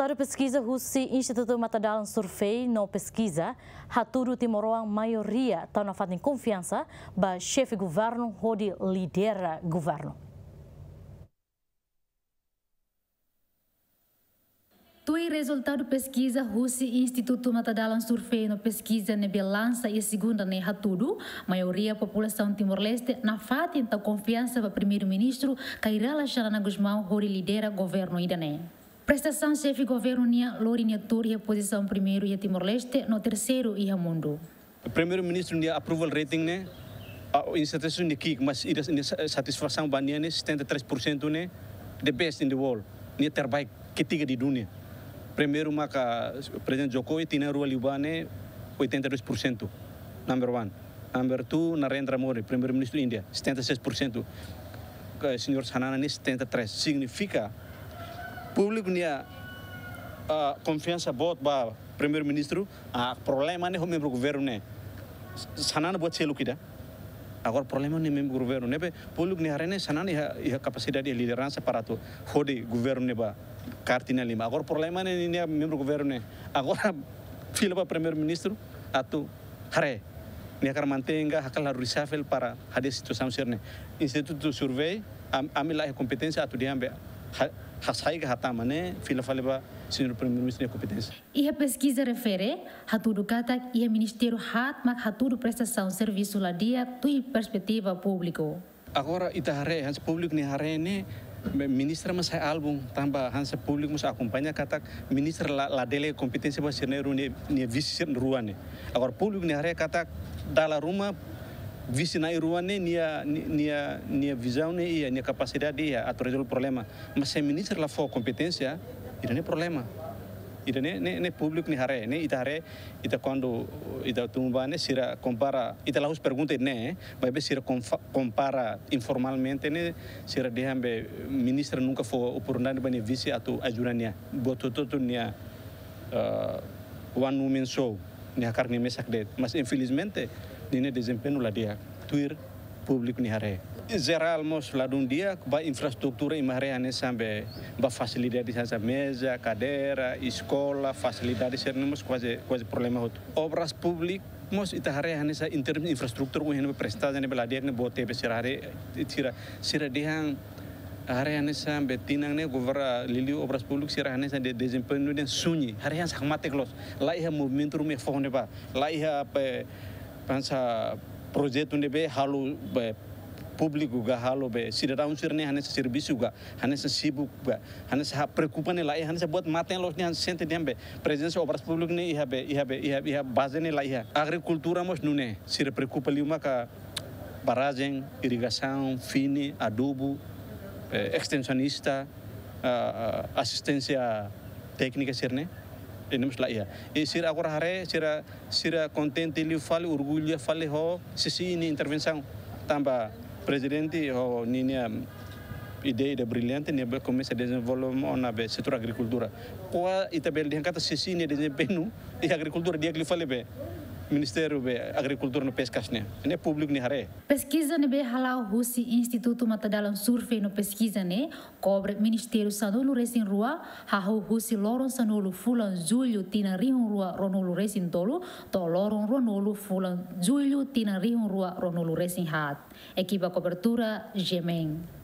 Resultado pesquisa Husi Instituto Matadalan Survey na pesquisa, haturu timoroan maioria está na em confiança ba chefe governo hodi lidera governo. Tui resultado pesquisa Rusi Instituto Matadalan Survey na pesquisa ne balança e segunda ne tudo maioria população Timor-Leste na fatin então tá confiança ba primeiro-ministro Kairala Xarana Guzmão hori lidera governo idane. Prestação chefe governo Nia Lorinatur e posição primeiro e Timor-Leste, no terceiro e mundo. Primeiro-ministro Nia approval rating, né? A insatisfação de Kik, mas a satisfação baniana né? 73%, né? The best in the world. Nia trabalho que tiga de dunia. Primeiro, maka presidente Jokowi tinha rua Libane né? 82%, number one. Number two, Narendra Modi, primeiro-ministro Índia, 76%. O eh, senhor Sanana, 73%. Né? Significa Publik punya uh, confiança boa ba premier ministro A problema não home membro governo, sana Sanana buat selo kita. Agora, problema não membro governo, ni publik nem arena, sanana é a ya de liderança para tu. Rode governo, né? kartina lima. Agora, problema não é membro governo, né? Agora, filho para premier ministro atau hare. ni akan mantenga akan harus reshuffle para hadis itu serne. Institut survei, ambil lah kompetensi atau diambil Hatamaneh, ya pesquisa refere a tudo que e o Ministério Hatmak a tudo prestação serviço lá dia e perspectiva público. Agora, ita hare hans público ni harene, ministra mas hai album tambah hans público mas acompanha katak ministra la, la dele competência ba seneru ni ni vice ruane. Agora público ni hare katak dala rumah. Visi na Iruan nem nia nia nia visão nem ia nia capacidade ia a resolver o problema mas se ministro lá for competência ira nem problema ira nem nem, nem público nem hare nem ita hare ita quando ita tumba nem sira compara ita lá os pergunta nem vai ver sira compara informalmente nem sira de hambe ministro nunca for oportunidade tu vice atu ajurania toto nia uh, ah, one woman show nia carne mesak det mas infelizmente ini desempenho lá dia tuir publik público nihare. zeral mos lá de dia ba infraestrutura em maré ane sambe ba facilidade kadera mesa, cadeira, di facilidade sernemos quase quase problema hot. Obras publik mos hari ane sa interim infrastruktur de infraestrutura o hene ane bela dia ne bote be sirare tira sira hari hanya sampai tinang ne gubernur lili obras publik sirah hanya sampai desempenho dan sunyi hari ane sa mati klos. Laih a movement rumah fohon deh pak lah pe apa pensa proyek onde be halu be publik juga halu be cidadão sirne hanes serviço juga hanes sibuk be hanes ha perkupan ne lai hanes buat maten los ne hanes sente dembe presença obras publik ne iha be iha be iha iha base ne lai iha agrikultura mos nune eh, ah, ah, sir perkupan li ka barragem irrigação fini adubo extensionista asistensia teknika sirne enem sla iya. e sira agora hare sira sira contente ele fale orgulho fale ho sisi ini intervensi tamba presidente ho ninia ide de brilhante ne começa a volume on be setor agricultura qua itabel de kata sisi ni de benu di agricultura dia agli fale be Ministério da Agricultura no Pescasne. Não é público nem haré. Pesquisa ne be halau husi Instituto Matadalam Survey no pesquisa ne cobre Ministério Sanulu Resin Rua, hahu husi loron Sanulu fulan julho tina rihun rua ronulu resin tolu, to loron ronulu fulan julho tina rihun rua ronulu resin hat. Equipa cobertura Gemeng.